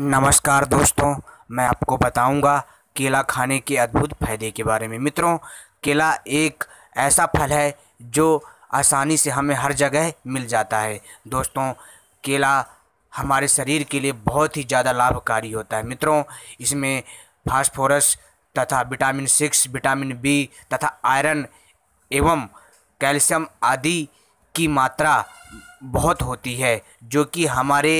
नमस्कार दोस्तों मैं आपको बताऊंगा केला खाने के अद्भुत फायदे के बारे में मित्रों केला एक ऐसा फल है जो आसानी से हमें हर जगह मिल जाता है दोस्तों केला हमारे शरीर के लिए बहुत ही ज़्यादा लाभकारी होता है मित्रों इसमें फास्फोरस तथा विटामिन सिक्स विटामिन बी तथा आयरन एवं कैल्शियम आदि की मात्रा बहुत होती है जो कि हमारे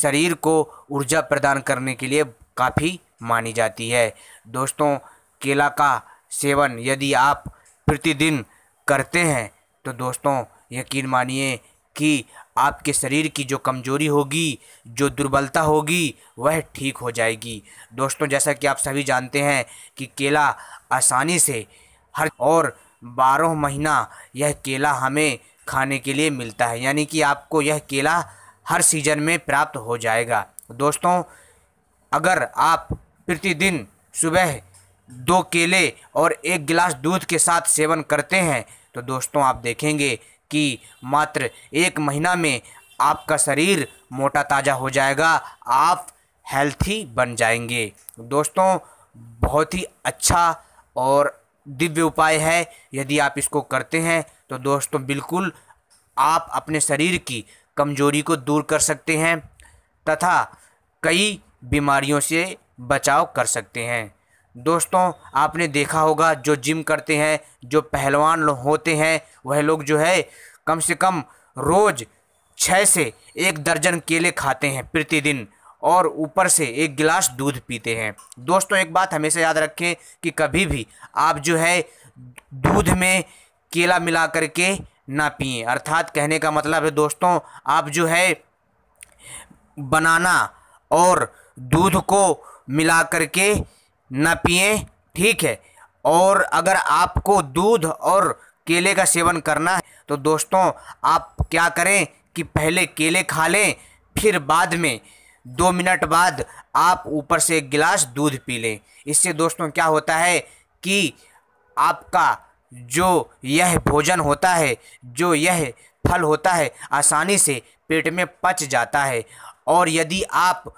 शरीर को ऊर्जा प्रदान करने के लिए काफ़ी मानी जाती है दोस्तों केला का सेवन यदि आप प्रतिदिन करते हैं तो दोस्तों यकीन मानिए कि आपके शरीर की जो कमजोरी होगी जो दुर्बलता होगी वह ठीक हो जाएगी दोस्तों जैसा कि आप सभी जानते हैं कि केला आसानी से हर और बारह महीना यह केला हमें खाने के लिए मिलता है यानी कि आपको यह केला हर सीजन में प्राप्त हो जाएगा दोस्तों अगर आप प्रतिदिन सुबह दो केले और एक गिलास दूध के साथ सेवन करते हैं तो दोस्तों आप देखेंगे कि मात्र एक महीना में आपका शरीर मोटा ताज़ा हो जाएगा आप हेल्थी बन जाएंगे दोस्तों बहुत ही अच्छा और दिव्य उपाय है यदि आप इसको करते हैं तो दोस्तों बिल्कुल आप अपने शरीर की कमजोरी को दूर कर सकते हैं तथा कई बीमारियों से बचाव कर सकते हैं दोस्तों आपने देखा होगा जो जिम करते हैं जो पहलवान होते हैं वह लोग जो है कम से कम रोज़ छः से एक दर्जन केले खाते हैं प्रतिदिन और ऊपर से एक गिलास दूध पीते हैं दोस्तों एक बात हमेशा याद रखें कि कभी भी आप जो है दूध में केला मिला करके ना पिए अर्थात कहने का मतलब है दोस्तों आप जो है बनाना और दूध को मिला करके ना पिए ठीक है और अगर आपको दूध और केले का सेवन करना है तो दोस्तों आप क्या करें कि पहले केले खा लें फिर बाद में दो मिनट बाद आप ऊपर से एक गिलास दूध पी लें इससे दोस्तों क्या होता है कि आपका जो यह भोजन होता है जो यह फल होता है आसानी से पेट में पच जाता है और यदि आप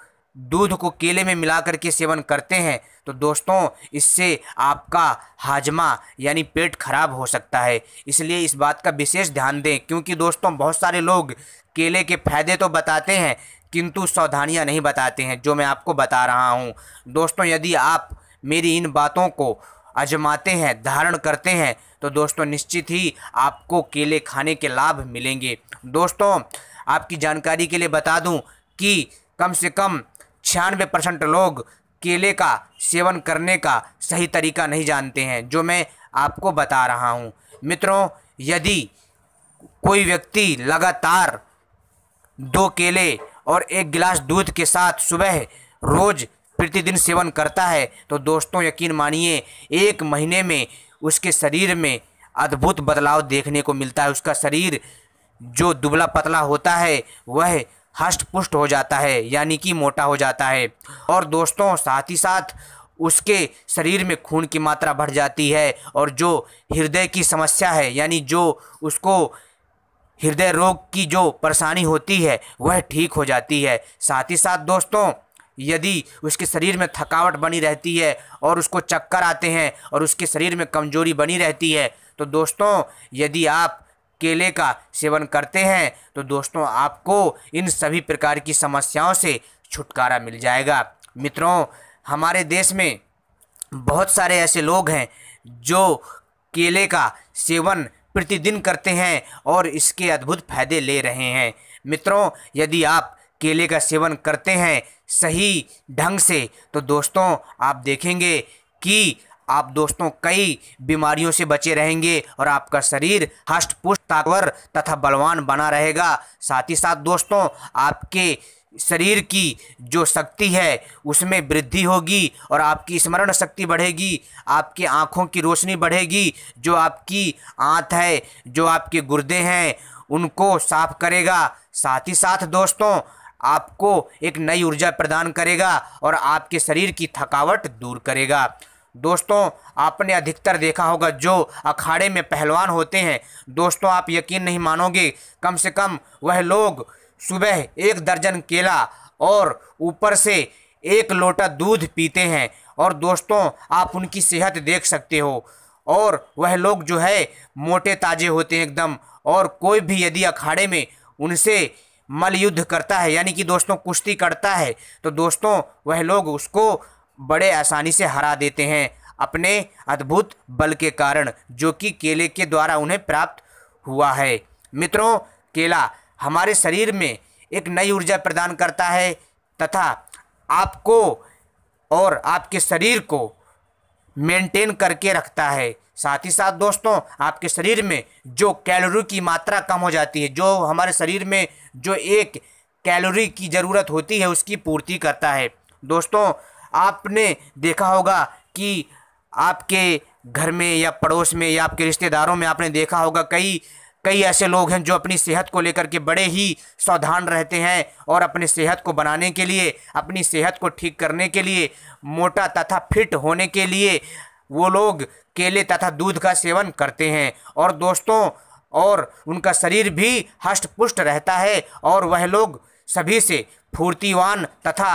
दूध को केले में मिलाकर के सेवन करते हैं तो दोस्तों इससे आपका हाजमा यानी पेट खराब हो सकता है इसलिए इस बात का विशेष ध्यान दें क्योंकि दोस्तों बहुत सारे लोग केले के फायदे तो बताते हैं किंतु सावधानियाँ नहीं बताते हैं जो मैं आपको बता रहा हूँ दोस्तों यदि आप मेरी इन बातों को अजमाते हैं धारण करते हैं तो दोस्तों निश्चित ही आपको केले खाने के लाभ मिलेंगे दोस्तों आपकी जानकारी के लिए बता दूं कि कम से कम छियानवे परसेंट लोग केले का सेवन करने का सही तरीका नहीं जानते हैं जो मैं आपको बता रहा हूं मित्रों यदि कोई व्यक्ति लगातार दो केले और एक गिलास दूध के साथ सुबह रोज़ प्रतिदिन सेवन करता है तो दोस्तों यकीन मानिए एक महीने में उसके शरीर में अद्भुत बदलाव देखने को मिलता है उसका शरीर जो दुबला पतला होता है वह हष्ट पुष्ट हो जाता है यानी कि मोटा हो जाता है और दोस्तों साथ ही साथ उसके शरीर में खून की मात्रा बढ़ जाती है और जो हृदय की समस्या है यानी जो उसको हृदय रोग की जो परेशानी होती है वह ठीक हो जाती है साथ ही साथ दोस्तों यदि उसके शरीर में थकावट बनी रहती है और उसको चक्कर आते हैं और उसके शरीर में कमजोरी बनी रहती है तो दोस्तों यदि आप केले का सेवन करते हैं तो दोस्तों आपको इन सभी प्रकार की समस्याओं से छुटकारा मिल जाएगा मित्रों हमारे देश में बहुत सारे ऐसे लोग हैं जो केले का सेवन प्रतिदिन करते हैं और इसके अद्भुत फायदे ले रहे हैं मित्रों यदि आप केले का सेवन करते हैं सही ढंग से तो दोस्तों आप देखेंगे कि आप दोस्तों कई बीमारियों से बचे रहेंगे और आपका शरीर हष्ट पुष्ट ताकवर तथा बलवान बना रहेगा साथ ही साथ दोस्तों आपके शरीर की जो शक्ति है उसमें वृद्धि होगी और आपकी स्मरण शक्ति बढ़ेगी आपके आँखों की रोशनी बढ़ेगी जो आपकी आँत है जो आपके गुर्दे हैं उनको साफ करेगा साथ ही साथ दोस्तों आपको एक नई ऊर्जा प्रदान करेगा और आपके शरीर की थकावट दूर करेगा दोस्तों आपने अधिकतर देखा होगा जो अखाड़े में पहलवान होते हैं दोस्तों आप यकीन नहीं मानोगे कम से कम वह लोग सुबह एक दर्जन केला और ऊपर से एक लोटा दूध पीते हैं और दोस्तों आप उनकी सेहत देख सकते हो और वह लोग जो है मोटे ताजे होते हैं एकदम और कोई भी यदि अखाड़े में उनसे मलयुद्ध करता है यानी कि दोस्तों कुश्ती करता है तो दोस्तों वह लोग उसको बड़े आसानी से हरा देते हैं अपने अद्भुत बल के कारण जो कि केले के द्वारा उन्हें प्राप्त हुआ है मित्रों केला हमारे शरीर में एक नई ऊर्जा प्रदान करता है तथा आपको और आपके शरीर को मेंटेन करके रखता है साथ ही साथ दोस्तों आपके शरीर में जो कैलोरी की मात्रा कम हो जाती है जो हमारे शरीर में जो एक कैलोरी की ज़रूरत होती है उसकी पूर्ति करता है दोस्तों आपने देखा होगा कि आपके घर में या पड़ोस में या आपके रिश्तेदारों में आपने देखा होगा कई कई ऐसे लोग हैं जो अपनी सेहत को लेकर के बड़े ही सावधान रहते हैं और अपने सेहत को बनाने के लिए अपनी सेहत को ठीक करने के लिए मोटा तथा फिट होने के लिए वो लोग केले तथा दूध का सेवन करते हैं और दोस्तों और उनका शरीर भी हष्ट पुष्ट रहता है और वह लोग सभी से फूर्तिवान तथा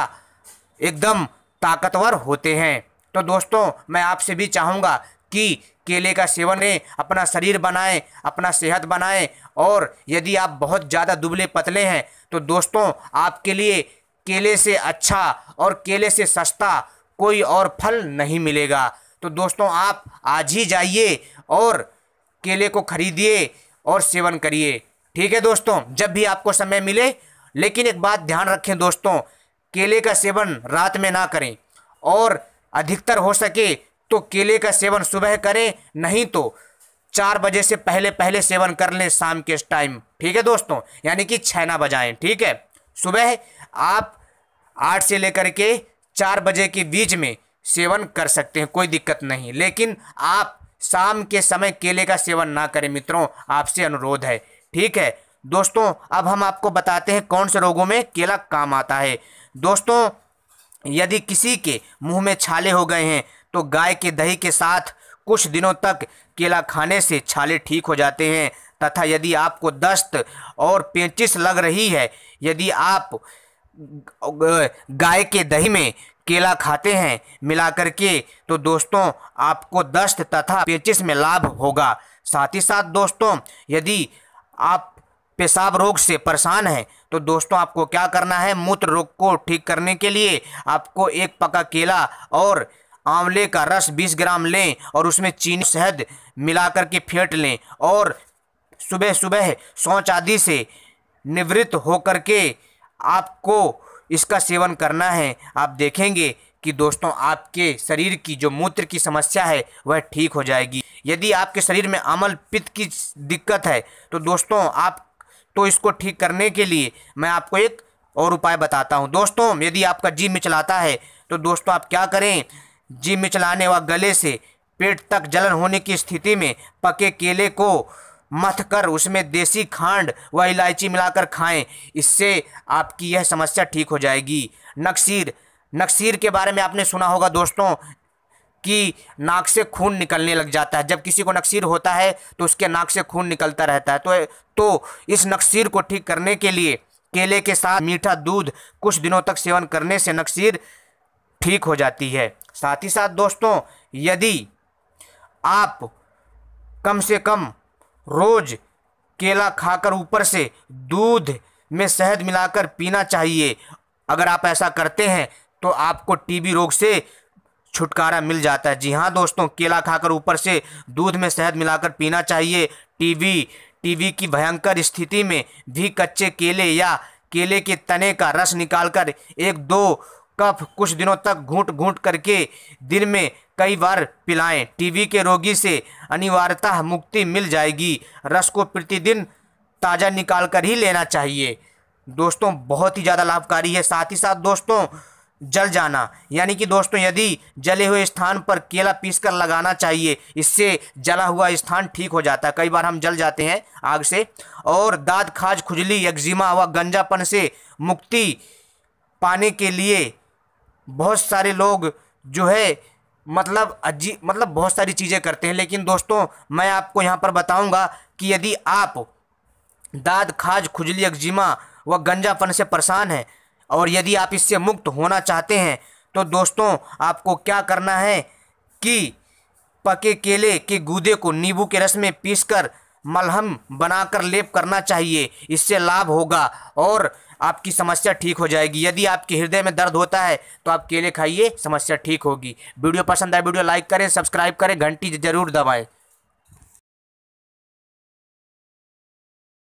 एकदम ताकतवर होते हैं तो दोस्तों मैं आपसे भी चाहूँगा कि केले का सेवन करें अपना शरीर बनाएं अपना सेहत बनाएं और यदि आप बहुत ज़्यादा दुबले पतले हैं तो दोस्तों आपके लिए केले से अच्छा और केले से सस्ता कोई और फल नहीं मिलेगा तो दोस्तों आप आज ही जाइए और केले को खरीदिए और सेवन करिए ठीक है दोस्तों जब भी आपको समय मिले लेकिन एक बात ध्यान रखें दोस्तों केले का सेवन रात में ना करें और अधिकतर हो सके तो केले का सेवन सुबह करें नहीं तो चार बजे से पहले पहले सेवन कर लें शाम के टाइम ठीक है दोस्तों यानी कि छैना बजाएं ठीक है सुबह आप आठ से लेकर के चार बजे के बीच में सेवन कर सकते हैं कोई दिक्कत नहीं लेकिन आप शाम के समय केले का सेवन ना करें मित्रों आपसे अनुरोध है ठीक है दोस्तों अब हम आपको बताते हैं कौन से रोगों में केला काम आता है दोस्तों यदि किसी के मुंह में छाले हो गए हैं तो गाय के दही के साथ कुछ दिनों तक केला खाने से छाले ठीक हो जाते हैं तथा यदि आपको दस्त और पेचिस लग रही है यदि आप गाय के दही में केला खाते हैं मिलाकर के तो दोस्तों आपको दस्त तथा पेचिस में लाभ होगा साथ ही साथ दोस्तों यदि आप पेशाब रोग से परेशान हैं तो दोस्तों आपको क्या करना है मूत्र रोग को ठीक करने के लिए आपको एक पका केला और आंवले का रस 20 ग्राम लें और उसमें चीनी शहद मिलाकर के फेंट लें और सुबह सुबह शौच आदि से निवृत्त होकर के आपको इसका सेवन करना है आप देखेंगे कि दोस्तों आपके शरीर की जो मूत्र की समस्या है वह ठीक हो जाएगी यदि आपके शरीर में अमल पित्त की दिक्कत है तो दोस्तों आप तो इसको ठीक करने के लिए मैं आपको एक और उपाय बताता हूँ दोस्तों यदि आपका जी मिचलाता है तो दोस्तों आप क्या करें जी चलाने व गले से पेट तक जलन होने की स्थिति में पके केले को मथ कर उसमें देसी खांड व इलायची मिलाकर खाएं इससे आपकी यह समस्या ठीक हो जाएगी नक्सीर नक्सीर के बारे में आपने सुना होगा दोस्तों कि नाक से खून निकलने लग जाता है जब किसी को नक्सीर होता है तो उसके नाक से खून निकलता रहता है तो तो इस नक्सीर को ठीक करने के लिए केले के साथ मीठा दूध कुछ दिनों तक सेवन करने से नक्सीर ठीक हो जाती है साथ ही साथ दोस्तों यदि आप कम से कम रोज़ केला खाकर ऊपर से दूध में शहद मिलाकर पीना चाहिए अगर आप ऐसा करते हैं तो आपको टीबी रोग से छुटकारा मिल जाता है जी हाँ दोस्तों केला खाकर ऊपर से दूध में शहद मिलाकर पीना चाहिए टीबी टीबी की भयंकर स्थिति में भी कच्चे केले या केले के तने का रस निकालकर एक दो कफ कुछ दिनों तक घूट घूट करके दिन में कई बार पिलाएं टीवी के रोगी से अनिवार्यता मुक्ति मिल जाएगी रस को प्रतिदिन ताज़ा निकाल कर ही लेना चाहिए दोस्तों बहुत ही ज़्यादा लाभकारी है साथ ही साथ दोस्तों जल जाना यानी कि दोस्तों यदि जले हुए स्थान पर केला पीस कर लगाना चाहिए इससे जला हुआ स्थान ठीक हो जाता है कई बार हम जल जाते हैं आग से और दाद खाज खुजली एक्जिमा व गंजापन से मुक्ति पाने के लिए बहुत सारे लोग जो है मतलब अजी मतलब बहुत सारी चीज़ें करते हैं लेकिन दोस्तों मैं आपको यहाँ पर बताऊँगा कि यदि आप दाद खाज खुजली अगजिमा व गंजापन से परेशान हैं और यदि आप इससे मुक्त होना चाहते हैं तो दोस्तों आपको क्या करना है कि पके केले के गूदे को नींबू के रस में पीसकर मलहम बनाकर लेप करना चाहिए इससे लाभ होगा और आपकी समस्या ठीक हो जाएगी यदि आपके हृदय में दर्द होता है तो आप केले खाइए समस्या ठीक होगी वीडियो पसंद आए वीडियो लाइक करें सब्सक्राइब करें घंटी जरूर दबाएँ